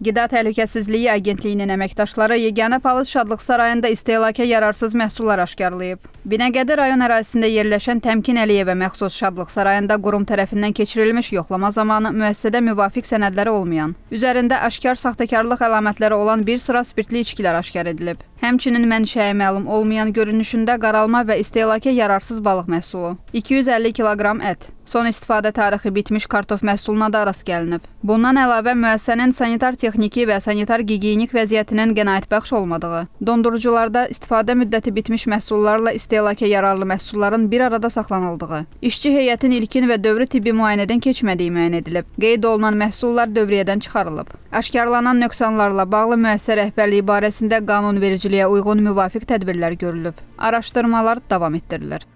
Qida Təhlükəsizliyi Agentliyinin əməkdaşları yeganə Palıd Şadlıq sarayında istehlaka yararsız məhsullar aşkarlayıb. Binəqədi rayon ərazisində yerləşən Təmkin Əliyevə məxsus Şadlıq sarayında qurum tərəfindən keçirilmiş yoxlama zamanı müəssisədə müvafiq sənədləri olmayan, üzərində aşkar saxtakarlıq əlamətləri olan bir sıra spirtli içkilər aşkar edilib. Həmçinin mənşəyi məlum olmayan görünüşündə qaralma və istehlaka yararsız balıq məhsulu, 250 kiloqram ət, Son istifadə tarixi bitmiş kartof məhsuluna da rast gəlinib. Bundan əlavə müəssisənin sanitar texniki və sanitar gigiyenik vəziyyətinin qənaətbəxş olmadığı, dondurucularda istifadə müddəti bitmiş məhsullarla istehlaka yararlı məhsulların bir arada saxlanıldığı, işçi heyətin ilkin və dövrü tibbi müayinədən keçmədiyi müəyyən edilib. Qeyd olunan məhsullar dövriyyədən çıxarılıb. Aşkarlanan nöqsanlarla bağlı müəssisə rəhbərliyi barəsində qanunvericiliyə uyğun müvafiq tədbirlər görülüb. Araşdırmalar davam etdirilir.